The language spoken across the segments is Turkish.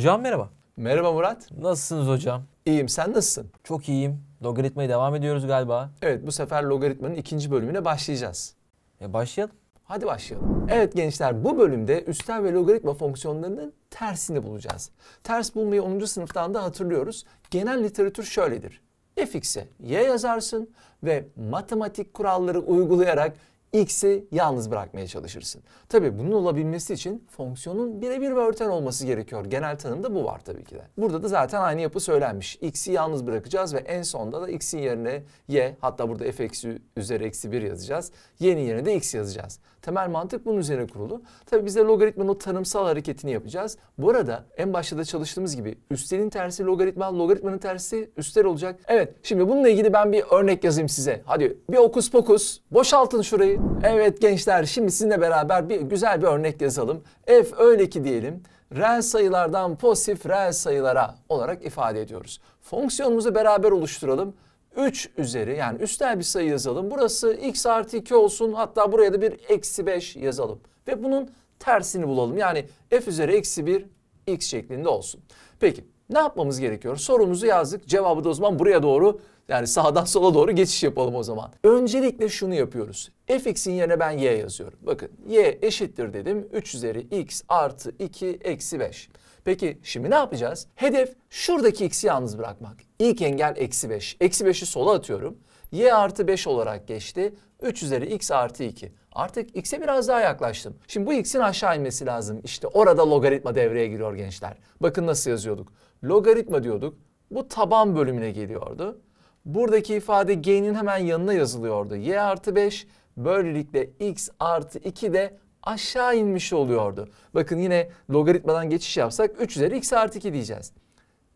Hocam merhaba. Merhaba Murat. Nasılsınız hocam? İyiyim. Sen nasılsın? Çok iyiyim. Logaritmaya devam ediyoruz galiba. Evet bu sefer logaritmanın ikinci bölümüne başlayacağız. E başlayalım. Hadi başlayalım. Evet gençler bu bölümde üstel ve logaritma fonksiyonlarının tersini bulacağız. Ters bulmayı 10. sınıftan da hatırlıyoruz. Genel literatür şöyledir. fx'e y yazarsın ve matematik kuralları uygulayarak x'i yalnız bırakmaya çalışırsın. Tabii bunun olabilmesi için fonksiyonun birebir ve örten olması gerekiyor. Genel tanımda bu var tabii ki de. Burada da zaten aynı yapı söylenmiş. x'i yalnız bırakacağız ve en sonda da x'in yerine y hatta burada f eksi üzeri eksi 1 yazacağız. y'nin yerine de x yazacağız. Temel mantık bunun üzerine kurulu. Tabii biz de logaritmanın o tanımsal hareketini yapacağız. Bu arada en başta da çalıştığımız gibi üstelin tersi logaritma, logaritmanın tersi üstel olacak. Evet şimdi bununla ilgili ben bir örnek yazayım size. Hadi bir okus pokus boşaltın şurayı. Evet gençler şimdi sizinle beraber bir güzel bir örnek yazalım. F öyle ki diyelim reel sayılardan pozitif reel sayılara olarak ifade ediyoruz. Fonksiyonumuzu beraber oluşturalım. 3 üzeri yani üstel bir sayı yazalım. Burası x artı 2 olsun hatta buraya da bir eksi 5 yazalım. Ve bunun tersini bulalım. Yani f üzeri eksi 1 x şeklinde olsun. Peki ne yapmamız gerekiyor? Sorumuzu yazdık. Cevabı da o zaman buraya doğru yani sağdan sola doğru geçiş yapalım o zaman. Öncelikle şunu yapıyoruz. fx'in yerine ben y yazıyorum. Bakın y eşittir dedim. 3 üzeri x artı 2 eksi 5. Peki şimdi ne yapacağız? Hedef şuradaki x'i yalnız bırakmak. İlk engel eksi 5. Eksi 5'i sola atıyorum. Y artı 5 olarak geçti. 3 üzeri x artı 2. Artık x'e biraz daha yaklaştım. Şimdi bu x'in aşağı inmesi lazım. İşte orada logaritma devreye giriyor gençler. Bakın nasıl yazıyorduk. Logaritma diyorduk. Bu taban bölümüne geliyordu. Buradaki ifade g'nin hemen yanına yazılıyordu. y artı 5 böylelikle x artı 2 de aşağı inmiş oluyordu. Bakın yine logaritmadan geçiş yapsak 3 üzeri x artı 2 diyeceğiz.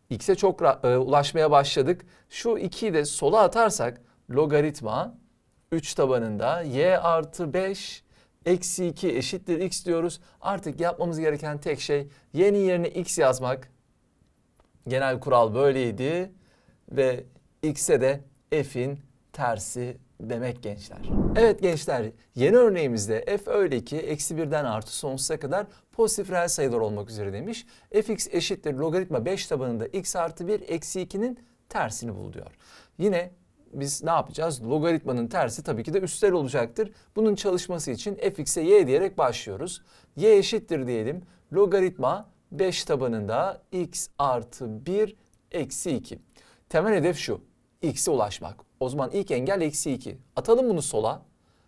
X'e çok e, ulaşmaya başladık. Şu 2'yi de sola atarsak logaritma 3 tabanında y artı 5 eksi 2 eşittir x diyoruz. Artık yapmamız gereken tek şey y'nin yerine x yazmak. Genel kural böyleydi ve x'e de f'in tersi demek gençler. Evet gençler yeni örneğimizde f öyle ki eksi birden artı sonsuza kadar pozitif reel sayılar olmak üzere demiş. fx eşittir logaritma 5 tabanında x artı 1 eksi 2'nin tersini bul diyor. Yine biz ne yapacağız? Logaritmanın tersi tabii ki de üstel olacaktır. Bunun çalışması için fx'e y diyerek başlıyoruz. y eşittir diyelim logaritma 5 tabanında x artı 1 eksi 2. Temel hedef şu x'e ulaşmak. O zaman ilk engel eksi 2. Atalım bunu sola.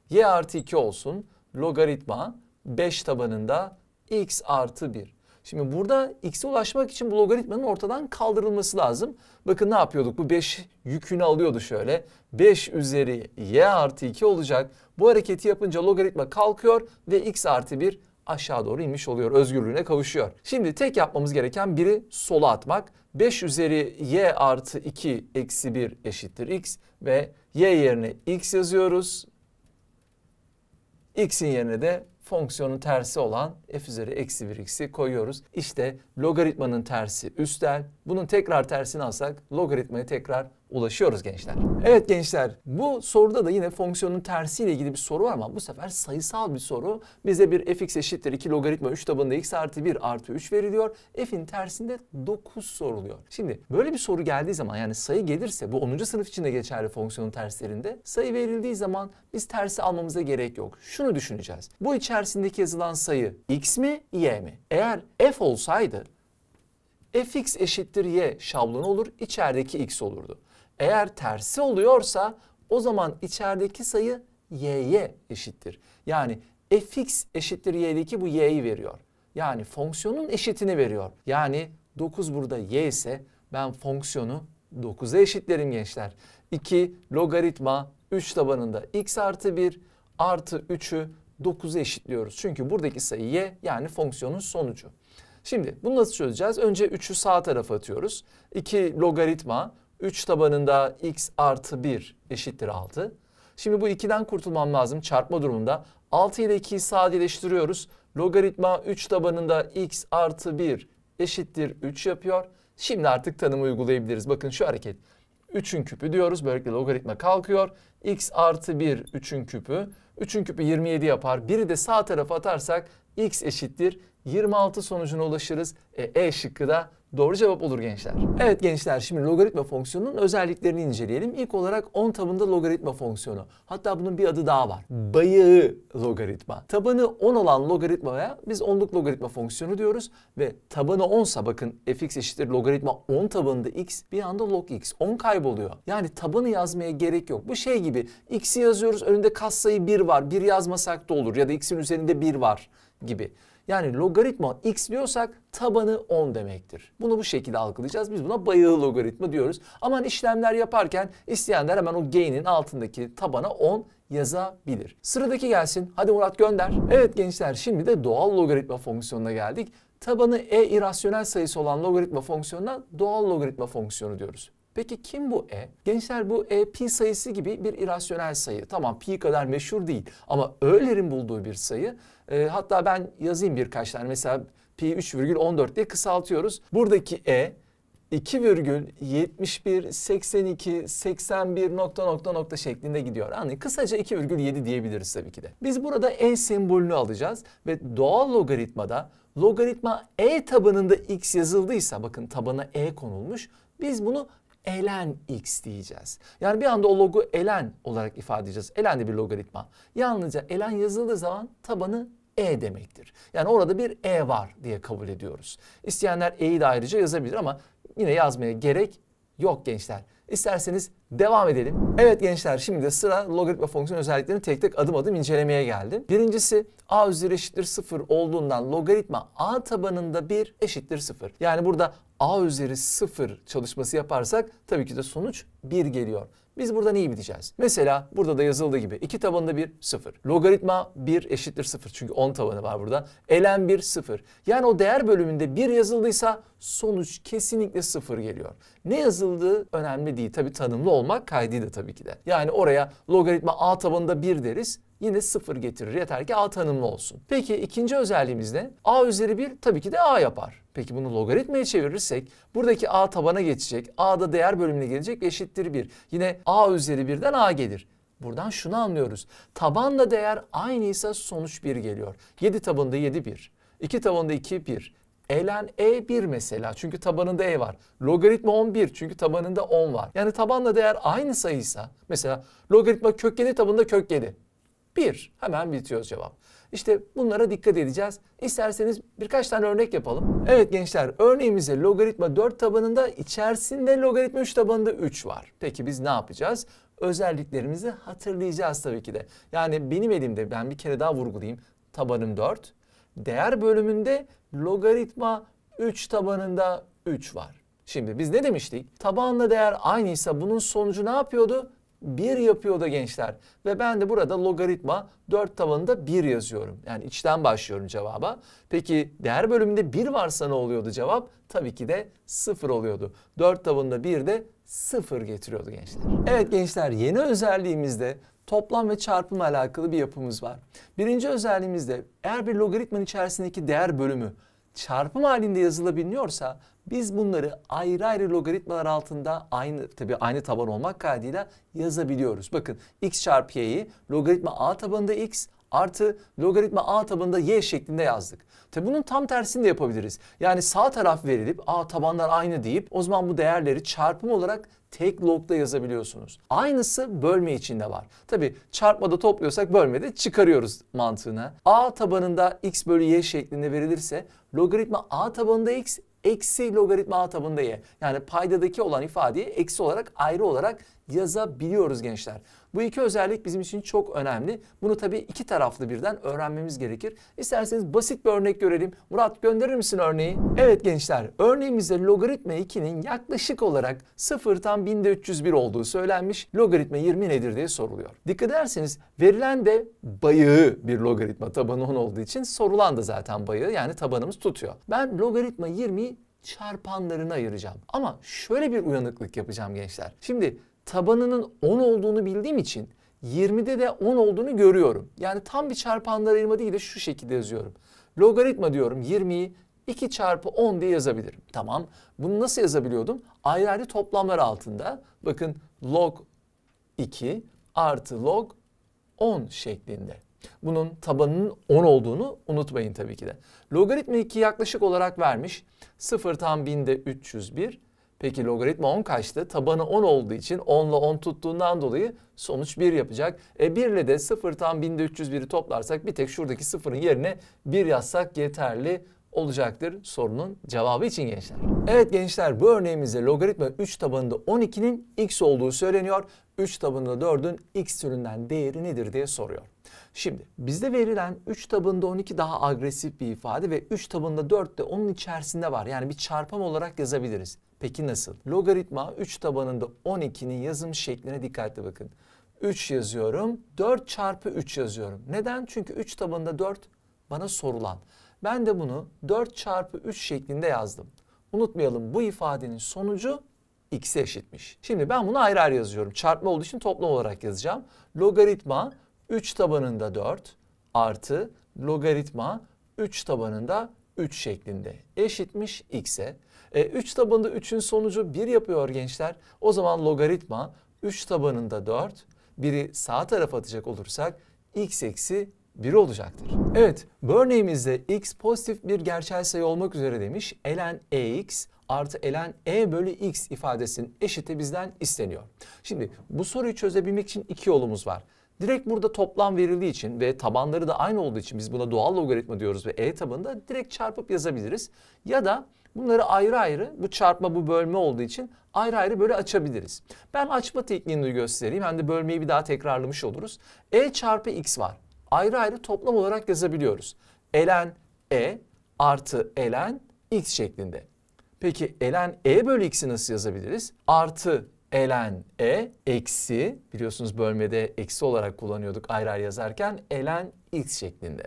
Y artı 2 olsun. Logaritma 5 tabanında x artı 1. Şimdi burada x'e ulaşmak için bu logaritmanın ortadan kaldırılması lazım. Bakın ne yapıyorduk? Bu 5 yükünü alıyordu şöyle. 5 üzeri y artı 2 olacak. Bu hareketi yapınca logaritma kalkıyor ve x artı 1 aşağı doğru inmiş oluyor. Özgürlüğüne kavuşuyor. Şimdi tek yapmamız gereken biri sola atmak. 5 üzeri y artı 2 eksi 1 eşittir x ve y yerine x yazıyoruz. x'in yerine de fonksiyonun tersi olan f üzeri eksi 1 x'i koyuyoruz. İşte logaritmanın tersi üstel. Bunun tekrar tersini alsak logaritmayı tekrar ulaşıyoruz gençler. Evet gençler bu soruda da yine fonksiyonun tersiyle ilgili bir soru var ama bu sefer sayısal bir soru. Bize bir fx eşittir 2 logaritma 3 tabanında x artı 1 artı 3 veriliyor. F'in tersinde 9 soruluyor. Şimdi böyle bir soru geldiği zaman yani sayı gelirse bu 10. sınıf için de geçerli fonksiyonun terslerinde sayı verildiği zaman biz tersi almamıza gerek yok. Şunu düşüneceğiz. Bu içerisindeki yazılan sayı x mi y mi? Eğer f olsaydı fx eşittir y şablonu olur, içerideki x olurdu. Eğer tersi oluyorsa o zaman içerideki sayı y'ye eşittir. Yani fx eşittir y'deki bu y'yi veriyor. Yani fonksiyonun eşitini veriyor. Yani 9 burada y ise ben fonksiyonu 9'a eşitlerim gençler. 2 logaritma 3 tabanında x artı 1 artı 3'ü 9'a eşitliyoruz. Çünkü buradaki sayı y yani fonksiyonun sonucu. Şimdi bunu nasıl çözeceğiz? Önce 3'ü sağ tarafa atıyoruz. 2 logaritma 3 tabanında x artı 1 eşittir 6. Şimdi bu 2'den kurtulmam lazım çarpma durumunda. 6 ile 2'yi sadeleştiriyoruz. Logaritma 3 tabanında x artı 1 eşittir 3 yapıyor. Şimdi artık tanımı uygulayabiliriz. Bakın şu hareket. 3'ün küpü diyoruz. Böylelikle logaritma kalkıyor. x artı 1 3'ün küpü. 3'ün küpü 27 yapar. 1'i de sağ tarafa atarsak x eşittir. 26 sonucuna ulaşırız. E, e şıkkı da Doğru cevap olur gençler. Evet gençler şimdi logaritma fonksiyonunun özelliklerini inceleyelim. İlk olarak 10 tabında logaritma fonksiyonu. Hatta bunun bir adı daha var. Bayağı logaritma. Tabanı 10 olan logaritmaya biz onluk logaritma fonksiyonu diyoruz. Ve tabanı 10 sa bakın fx eşittir logaritma 10 tabanında x bir anda log x. 10 kayboluyor. Yani tabanı yazmaya gerek yok. Bu şey gibi x'i yazıyoruz önünde kas sayı 1 var. 1 yazmasak da olur ya da x'in üzerinde 1 var gibi. Yani logaritma x diyorsak tabanı 10 demektir. Bunu bu şekilde algılayacağız. Biz buna bayılı logaritma diyoruz. Ama işlemler yaparken isteyenler hemen o gain'in altındaki tabana 10 yazabilir. Sıradaki gelsin. Hadi Murat gönder. Evet gençler şimdi de doğal logaritma fonksiyonuna geldik. Tabanı e irasyonel sayısı olan logaritma fonksiyonuna doğal logaritma fonksiyonu diyoruz. Peki kim bu E? Gençler bu E pi sayısı gibi bir irasyonel sayı. Tamam pi kadar meşhur değil ama Euler'in bulduğu bir sayı. E, hatta ben yazayım birkaç tane mesela pi 3,14 diye kısaltıyoruz. Buradaki E 2,71, 82, 81 nokta nokta nokta şeklinde gidiyor. Yani kısaca 2,7 diyebiliriz tabii ki de. Biz burada e sembolünü alacağız ve doğal logaritmada logaritma e tabanında x yazıldıysa bakın tabana e konulmuş. Biz bunu ln x diyeceğiz. Yani bir anda o logu ln olarak ifade edeceğiz. ln de bir logaritma. Yalnızca ln yazıldığı zaman tabanı e demektir. Yani orada bir e var diye kabul ediyoruz. İsteyenler e'yi de ayrıca yazabilir ama yine yazmaya gerek yok gençler. İsterseniz Devam edelim. Evet gençler şimdi de sıra logaritma fonksiyon özelliklerini tek tek adım adım incelemeye geldi. Birincisi a üzeri eşittir 0 olduğundan logaritma a tabanında 1 eşittir 0. Yani burada a üzeri 0 çalışması yaparsak tabii ki de sonuç 1 geliyor. Biz burada neyi bileceğiz? Mesela burada da yazıldığı gibi 2 tabanında 1, 0. Logaritma 1 eşittir 0. Çünkü 10 tabanı var burada. Elen 1, 0. Yani o değer bölümünde 1 yazıldıysa sonuç kesinlikle 0 geliyor. Ne yazıldığı önemli değil. Tabii tanımlı olmak kaydıyla tabii ki de. Yani oraya logaritma a tabanında 1 deriz yine sıfır getirir. Yeter ki a tanımlı olsun. Peki ikinci özelliğimiz ne? a üzeri 1 tabii ki de a yapar. Peki bunu logaritmaya çevirirsek buradaki a tabana geçecek. a da değer bölümüne gelecek ve eşittir 1. Yine a üzeri 1'den a gelir. Buradan şunu anlıyoruz. Tabanla değer aynıysa sonuç 1 geliyor. 7 tabanında 7 1. 2 tabanında 2 1. Elen E1 mesela çünkü tabanında E var. Logaritma 11 çünkü tabanında 10 var. Yani tabanla değer aynı sayıysa mesela logaritma kök 7 tabanında kök 7. 1 hemen bitiyoruz cevap. İşte bunlara dikkat edeceğiz. İsterseniz birkaç tane örnek yapalım. Evet gençler örneğimizde logaritma 4 tabanında içerisinde logaritma 3 tabanında 3 var. Peki biz ne yapacağız? Özelliklerimizi hatırlayacağız tabii ki de. Yani benim elimde ben bir kere daha vurgulayayım. Tabanım 4. Değer bölümünde logaritma 3 tabanında 3 var. Şimdi biz ne demiştik? Tabanla değer aynıysa bunun sonucu ne yapıyordu? 1 yapıyordu gençler. Ve ben de burada logaritma 4 tabanında 1 yazıyorum. Yani içten başlıyorum cevaba. Peki değer bölümünde 1 varsa ne oluyordu cevap? Tabii ki de 0 oluyordu. 4 tabanında 1 de 0 getiriyordu gençler. Evet gençler yeni özelliğimizde toplam ve çarpım alakalı bir yapımız var. Birinci özelliğimizde eğer bir logaritmanın içerisindeki değer bölümü çarpım halinde yazılabiliyorsa biz bunları ayrı ayrı logaritmalar altında aynı tabi aynı taban olmak kaydıyla yazabiliyoruz. Bakın x çarpı y'yi logaritma a tabanında x artı logaritma a tabanında y şeklinde yazdık. Tabi bunun tam tersini de yapabiliriz. Yani sağ taraf verilip a tabanlar aynı deyip o zaman bu değerleri çarpım olarak tek logda yazabiliyorsunuz. Aynısı bölme içinde var. Tabi çarpmada topluyorsak bölmede çıkarıyoruz mantığına. a tabanında x bölü y şeklinde verilirse logaritma a tabanında x eksi logaritma a tabanında y. Yani paydadaki olan ifadeyi eksi olarak ayrı olarak yazabiliyoruz gençler. Bu iki özellik bizim için çok önemli. Bunu tabii iki taraflı birden öğrenmemiz gerekir. İsterseniz basit bir örnek görelim. Murat gönderir misin örneği? Evet gençler örneğimizde logaritma 2'nin yaklaşık olarak 0'tan 1301 olduğu söylenmiş. Logaritma 20 nedir diye soruluyor. Dikkat ederseniz verilen de bayığı bir logaritma tabanı 10 olduğu için sorulan da zaten bayığı yani tabanımız tutuyor. Ben logaritma 20'yi çarpanlarına ayıracağım. Ama şöyle bir uyanıklık yapacağım gençler. Şimdi tabanının 10 olduğunu bildiğim için 20'de de 10 olduğunu görüyorum. Yani tam bir çarpanlar ayırma değil de şu şekilde yazıyorum. Logaritma diyorum 20'yi 2 çarpı 10 diye yazabilirim. Tamam bunu nasıl yazabiliyordum? Ayrı ayrı toplamlar altında bakın log 2 artı log 10 şeklinde. Bunun tabanının 10 olduğunu unutmayın tabii ki de. Logaritma 2 yaklaşık olarak vermiş. 0 tam 1000'de 301, Peki logaritma 10 kaçtı? Tabanı 10 olduğu için 10 ile 10 tuttuğundan dolayı sonuç 1 yapacak. E 1 ile de 0 tam 1301'i toplarsak bir tek şuradaki 0'ın yerine 1 yazsak yeterli olacaktır sorunun cevabı için gençler. Evet gençler bu örneğimizde logaritma 3 tabanında 12'nin x olduğu söyleniyor. 3 tabanında 4'ün x türünden değeri nedir diye soruyor. Şimdi bizde verilen 3 tabında 12 daha agresif bir ifade ve 3 tabında 4 de onun içerisinde var. Yani bir çarpım olarak yazabiliriz. Peki nasıl? Logaritma 3 tabanında 12'nin yazım şekline dikkatli bakın. 3 yazıyorum, 4 çarpı 3 yazıyorum. Neden? Çünkü 3 tabanında 4 bana sorulan. Ben de bunu 4 çarpı 3 şeklinde yazdım. Unutmayalım bu ifadenin sonucu x'e eşitmiş. Şimdi ben bunu ayrı ayrı yazıyorum. Çarpma olduğu için toplam olarak yazacağım. Logaritma 3 tabanında 4 artı logaritma 3 tabanında 3 şeklinde eşitmiş x'e. E, 3 tabanında 3'ün sonucu 1 yapıyor gençler. O zaman logaritma 3 tabanında 4, biri sağ tarafa atacak olursak x eksi 1 olacaktır. Evet, bu örneğimizde x pozitif bir gerçel sayı olmak üzere demiş. Ln ex artı elen e bölü x ifadesinin eşiti bizden isteniyor. Şimdi bu soruyu çözebilmek için iki yolumuz var. Direkt burada toplam verildiği için ve tabanları da aynı olduğu için biz buna doğal logaritma diyoruz ve e tabanında direkt çarpıp yazabiliriz. Ya da bunları ayrı ayrı bu çarpma bu bölme olduğu için ayrı ayrı böyle açabiliriz. Ben açma tekniğini göstereyim hem de bölmeyi bir daha tekrarlamış oluruz. E çarpı x var. Ayrı ayrı toplam olarak yazabiliyoruz. Elen e artı elen x şeklinde. Peki elen e bölü x'i nasıl yazabiliriz? Artı ln e eksi biliyorsunuz bölmede eksi olarak kullanıyorduk ayrı ayrı yazarken ln x şeklinde.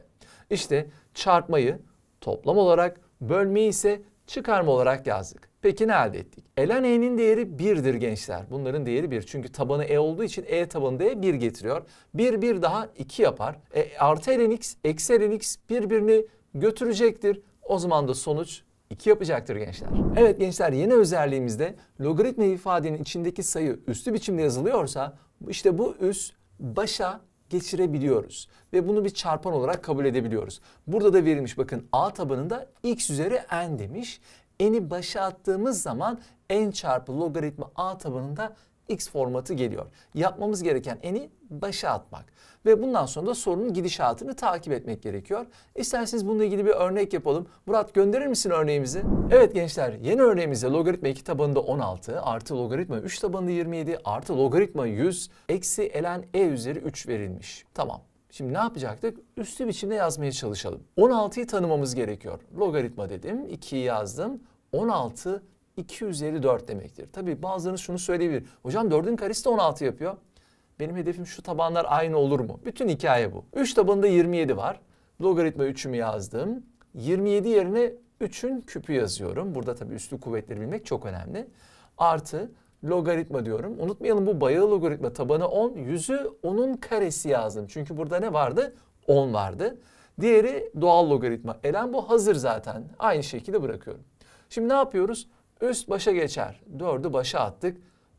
İşte çarpmayı toplam olarak bölmeyi ise çıkarma olarak yazdık. Peki ne elde ettik? Ln e'nin değeri 1'dir gençler. Bunların değeri 1. Çünkü tabanı e olduğu için e tabanı da 1 getiriyor. 1 1 daha 2 yapar. E, artı ln x eksi ln x birbirini götürecektir. O zaman da sonuç 2 yapacaktır gençler. Evet gençler yeni özelliğimizde logaritma ifadenin içindeki sayı üslü biçimde yazılıyorsa işte bu üs başa geçirebiliyoruz. Ve bunu bir çarpan olarak kabul edebiliyoruz. Burada da verilmiş bakın a tabanında x üzeri n demiş. n'i başa attığımız zaman n çarpı logaritma a tabanında X formatı geliyor. Yapmamız gereken eni başa atmak ve bundan sonra da sorunun gidişatını takip etmek gerekiyor. İsterseniz bununla ilgili bir örnek yapalım. Murat gönderir misin örneğimizi? Evet gençler yeni örneğimizde logaritma 2 tabanında 16 artı logaritma 3 tabanında 27 artı logaritma 100 eksi elen e üzeri 3 verilmiş. Tamam. Şimdi ne yapacaktık? Üstü biçimde yazmaya çalışalım. 16'yı tanımamız gerekiyor. Logaritma dedim, 2'yi yazdım. 16 2 üzeri 4 demektir. Tabi bazılarınız şunu söyleyebilir. Hocam 4'ün karesi de 16 yapıyor. Benim hedefim şu tabanlar aynı olur mu? Bütün hikaye bu. 3 tabanında 27 var. Logaritma 3'ümü yazdım. 27 yerine 3'ün küpü yazıyorum. Burada tabi üslü kuvvetleri bilmek çok önemli. Artı logaritma diyorum. Unutmayalım bu bayağı logaritma tabanı 10. Yüzü 10'un karesi yazdım. Çünkü burada ne vardı? 10 vardı. Diğeri doğal logaritma. Elen bu hazır zaten. Aynı şekilde bırakıyorum. Şimdi ne yapıyoruz? Üst başa geçer. 4'ü başa attık.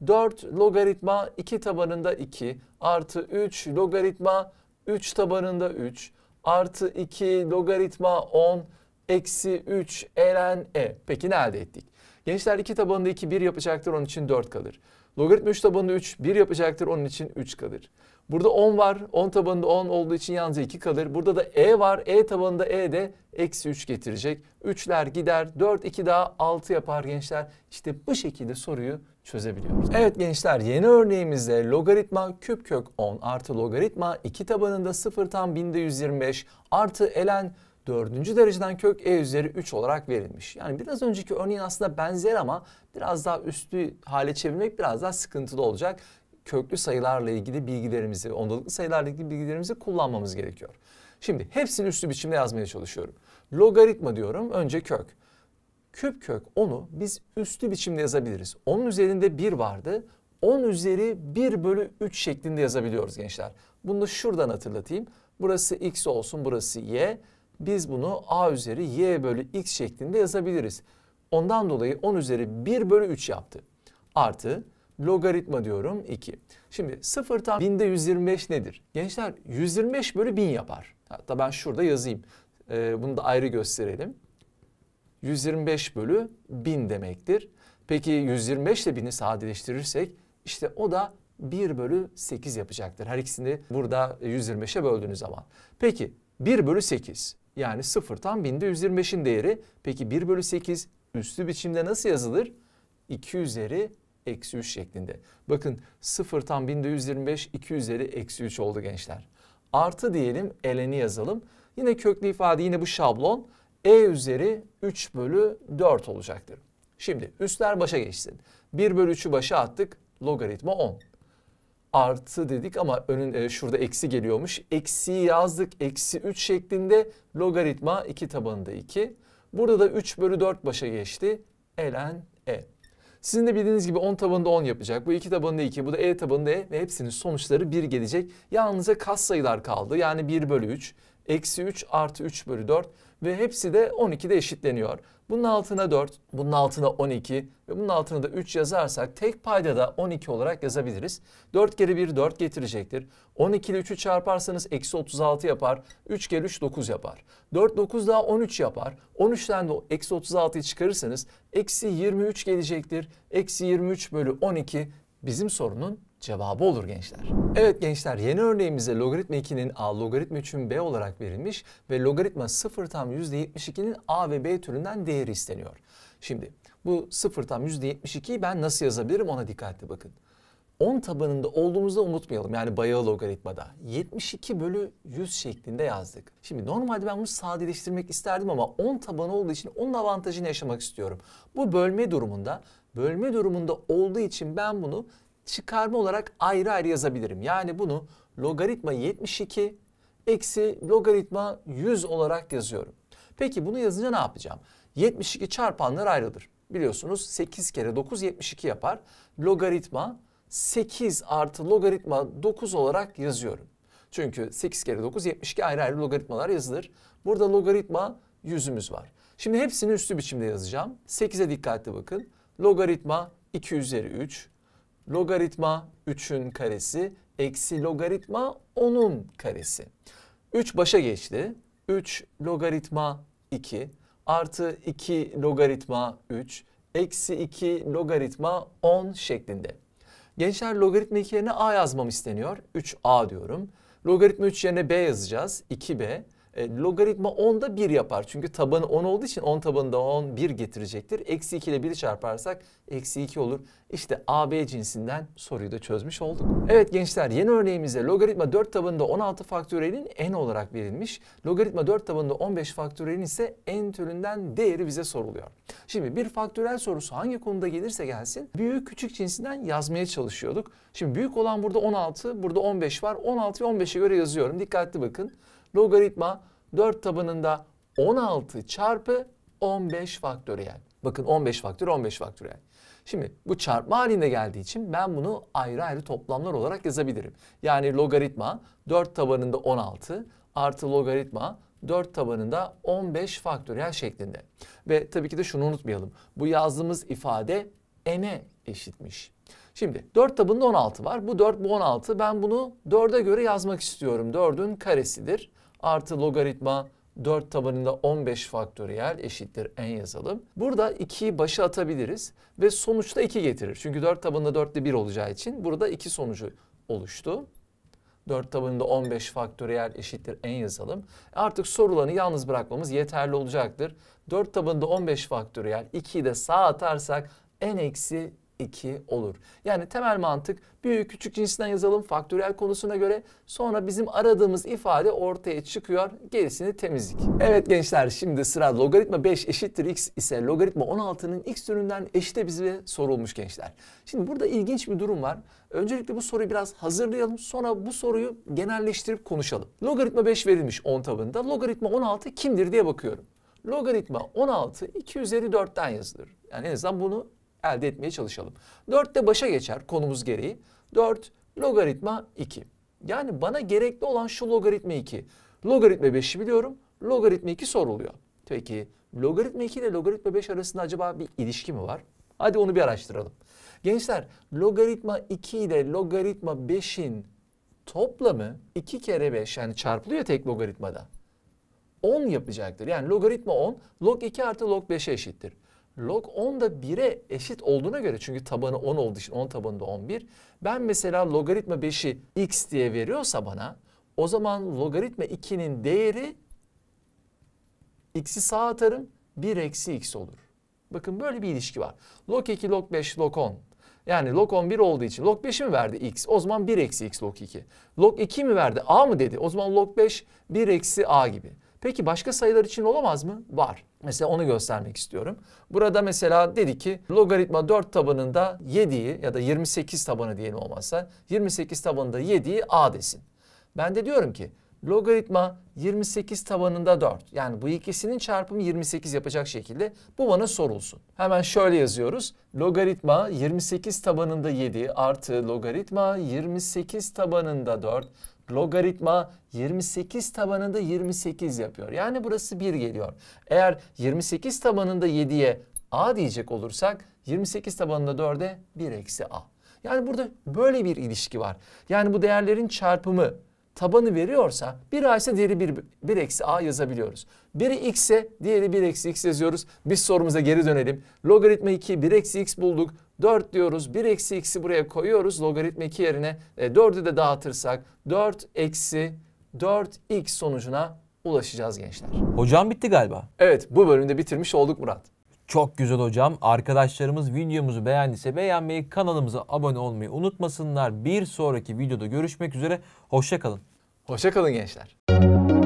4 logaritma 2 tabanında 2 artı 3 logaritma 3 tabanında 3 artı 2 logaritma 10 eksi 3 ln e. Peki ne elde ettik? Gençler 2 tabanında 2 1 yapacaktır onun için 4 kalır. Logaritma 3 tabanında 3 1 yapacaktır onun için 3 kalır. Burada 10 var. 10 tabanında 10 olduğu için yalnızca 2 kalır. Burada da E var. E tabanında E de eksi 3 getirecek. 3'ler gider. 4, 2 daha 6 yapar gençler. İşte bu şekilde soruyu çözebiliyoruz. Evet gençler yeni örneğimizde logaritma küp kök 10 artı logaritma 2 tabanında 0 tam 125 artı elen 4. dereceden kök e üzeri 3 olarak verilmiş. Yani biraz önceki örneğin aslında benzer ama biraz daha üstü hale çevirmek biraz daha sıkıntılı olacak köklü sayılarla ilgili bilgilerimizi, ondalıklı sayılarla ilgili bilgilerimizi kullanmamız gerekiyor. Şimdi hepsini üslü biçimde yazmaya çalışıyorum. Logaritma diyorum, önce kök. Küp kök onu biz üslü biçimde yazabiliriz. Onun üzerinde 1 vardı. 10 üzeri 1 bölü 3 şeklinde yazabiliyoruz gençler. Bunu da şuradan hatırlatayım. Burası x olsun, burası y. Biz bunu a üzeri y bölü x şeklinde yazabiliriz. Ondan dolayı 10 üzeri 1 bölü 3 yaptı. Artı Logaritma diyorum 2. Şimdi 0'tan 1000'de 125 nedir? Gençler 125 bölü 1000 yapar. Hatta ben şurada yazayım. Ee, bunu da ayrı gösterelim. 125 bölü 1000 demektir. Peki 125 ile 1000'i sadeleştirirsek işte o da 1 bölü 8 yapacaktır. Her ikisini burada 125'e böldüğünüz zaman. Peki 1 bölü 8 yani 0'tan 1000'de 125'in değeri. Peki 1 bölü 8 üslü biçimde nasıl yazılır? 2 üzeri eksi 3 şeklinde. Bakın sıfırtan 1125 2 üzeri eksi 3 oldu gençler. Artı diyelim eleni yazalım. Yine köklü ifade yine bu şablon e üzeri 3 bölü 4 olacaktır. Şimdi üstler başa geçsin. 1 bölü 3'ü başa attık logaritma 10. Artı dedik ama önün e, şurada eksi geliyormuş. Eksiyi yazdık eksi 3 şeklinde logaritma 2 tabanında 2. Burada da 3 bölü 4 başa geçti. Elen e. Sizin de bildiğiniz gibi 10 tabanında 10 yapacak. Bu 2 tabanında 2, bu da E tabanında E ve hepsinin sonuçları 1 gelecek. Yalnızca kas sayılar kaldı. Yani 1 bölü 3, eksi 3 artı 3 bölü 4 ve hepsi de 12'de eşitleniyor. Bunun altına 4, bunun altına 12 ve bunun altına da 3 yazarsak tek payda da 12 olarak yazabiliriz. 4 kere 1 4 getirecektir. 12 ile 3'ü çarparsanız eksi 36 yapar. 3 kere 3 9 yapar. 4 9 daha 13 yapar. 13'ten de eksi 36'yı çıkarırsanız eksi 23 gelecektir. Eksi 23 bölü 12 bizim sorunun cevabı olur gençler. Evet gençler yeni örneğimizde logaritma 2'nin a, logaritma 3'ün b olarak verilmiş ve logaritma 0 tam %72'nin a ve b türünden değeri isteniyor. Şimdi bu 0 tam %72'yi ben nasıl yazabilirim ona dikkatli bakın. 10 tabanında olduğumuzda unutmayalım yani bayağı logaritmada. 72 bölü 100 şeklinde yazdık. Şimdi normalde ben bunu sadeleştirmek isterdim ama 10 tabanı olduğu için onun avantajını yaşamak istiyorum. Bu bölme durumunda, bölme durumunda olduğu için ben bunu çıkarma olarak ayrı ayrı yazabilirim. Yani bunu logaritma 72 eksi logaritma 100 olarak yazıyorum. Peki bunu yazınca ne yapacağım? 72 çarpanlar ayrılır. Biliyorsunuz 8 kere 9 72 yapar. Logaritma 8 artı logaritma 9 olarak yazıyorum. Çünkü 8 kere 9 72 ayrı ayrı logaritmalar yazılır. Burada logaritma yüzümüz var. Şimdi hepsini üstü biçimde yazacağım. 8'e dikkatli bakın. Logaritma 2 üzeri 3 logaritma 3'ün karesi eksi logaritma 10'un karesi. 3 başa geçti. 3 logaritma 2 artı 2 logaritma 3 eksi 2 logaritma 10 şeklinde. Gençler logaritma 2 yerine a yazmam isteniyor. 3a diyorum. Logaritma 3 yerine b yazacağız. 2b e, logaritma 10'da 1 yapar. Çünkü tabanı 10 olduğu için 10 tabanında 10 1 getirecektir. Eksi 2 ile 1'i çarparsak eksi 2 olur. İşte AB cinsinden soruyu da çözmüş olduk. Evet gençler yeni örneğimizde logaritma 4 tabanında 16 faktörelin n olarak verilmiş. Logaritma 4 tabanında 15 faktörelin ise n türünden değeri bize soruluyor. Şimdi bir faktörel sorusu hangi konuda gelirse gelsin büyük küçük cinsinden yazmaya çalışıyorduk. Şimdi büyük olan burada 16, burada 15 var. 16 ve 15'e göre yazıyorum. Dikkatli bakın logaritma 4 tabanında 16 çarpı 15 faktöriyel. Bakın 15 faktör 15 faktöriyel. Şimdi bu çarpma halinde geldiği için ben bunu ayrı ayrı toplamlar olarak yazabilirim. Yani logaritma 4 tabanında 16 artı logaritma 4 tabanında 15 faktöriyel şeklinde. Ve tabii ki de şunu unutmayalım. Bu yazdığımız ifade n'e eşitmiş. Şimdi 4 tabanında 16 var. Bu 4 bu 16. Ben bunu 4'e göre yazmak istiyorum. 4'ün karesidir artı logaritma 4 tabanında 15 faktöriyel eşittir n yazalım. Burada 2'yi başa atabiliriz ve sonuçta 2 getirir. Çünkü 4 tabanında 4'te 1 olacağı için burada 2 sonucu oluştu. 4 tabanında 15 faktöriyel eşittir n yazalım. E, artık sorularını yalnız bırakmamız yeterli olacaktır. 4 tabanında 15 faktöriyel 2'yi de sağa atarsak n eksi 2 olur. Yani temel mantık büyük küçük cinsinden yazalım faktörel konusuna göre. Sonra bizim aradığımız ifade ortaya çıkıyor. Gerisini temizlik. Evet gençler şimdi sıra logaritma 5 eşittir x ise logaritma 16'nın x türünden eşite bize sorulmuş gençler. Şimdi burada ilginç bir durum var. Öncelikle bu soruyu biraz hazırlayalım. Sonra bu soruyu genelleştirip konuşalım. Logaritma 5 verilmiş 10 tabanında. Logaritma 16 kimdir diye bakıyorum. Logaritma 16 2 üzeri 4'ten yazılır. Yani en azından bunu elde etmeye çalışalım. 4 de başa geçer konumuz gereği. 4 logaritma 2. Yani bana gerekli olan şu logaritma 2. Logaritma 5'i biliyorum. Logaritma 2 soruluyor. Peki logaritma 2 ile logaritma 5 arasında acaba bir ilişki mi var? Hadi onu bir araştıralım. Gençler logaritma 2 ile logaritma 5'in toplamı 2 kere 5 yani çarpılıyor tek logaritmada. 10 yapacaktır. Yani logaritma 10 log 2 artı log 5'e eşittir log 10'da 1'e eşit olduğuna göre çünkü tabanı 10 olduğu için 10 tabanında 11. Ben mesela logaritma 5'i x diye veriyorsa bana o zaman logaritma 2'nin değeri x'i sağa atarım 1 eksi x olur. Bakın böyle bir ilişki var. Log 2, log 5, log 10. Yani log 11 olduğu için log 5'i mi verdi x? O zaman 1 eksi x log 2. Log 2 mi verdi? a mı dedi? O zaman log 5 1 eksi a gibi. Peki başka sayılar için olamaz mı? Var. Mesela onu göstermek istiyorum. Burada mesela dedi ki logaritma 4 tabanında 7'yi ya da 28 tabanı diyelim olmazsa 28 tabanında 7'yi a desin. Ben de diyorum ki logaritma 28 tabanında 4. Yani bu ikisinin çarpımı 28 yapacak şekilde bu bana sorulsun. Hemen şöyle yazıyoruz. Logaritma 28 tabanında 7 artı logaritma 28 tabanında 4 logaritma 28 tabanında 28 yapıyor. Yani burası 1 geliyor. Eğer 28 tabanında 7'ye a diyecek olursak 28 tabanında 4'e 1 eksi a. Yani burada böyle bir ilişki var. Yani bu değerlerin çarpımı tabanı veriyorsa bir a ise diğeri 1, 1 eksi a yazabiliyoruz. Biri x ise diğeri 1 eksi x yazıyoruz. Biz sorumuza geri dönelim. Logaritma 2 1 eksi x bulduk. 4 diyoruz 1 eksi x'i buraya koyuyoruz logaritma 2 yerine e, 4'ü de dağıtırsak 4 eksi 4x sonucuna ulaşacağız gençler. Hocam bitti galiba. Evet bu bölümde bitirmiş olduk Murat. Çok güzel hocam. Arkadaşlarımız videomuzu beğendiyse beğenmeyi, kanalımıza abone olmayı unutmasınlar. Bir sonraki videoda görüşmek üzere. Hoşçakalın. Hoşçakalın gençler.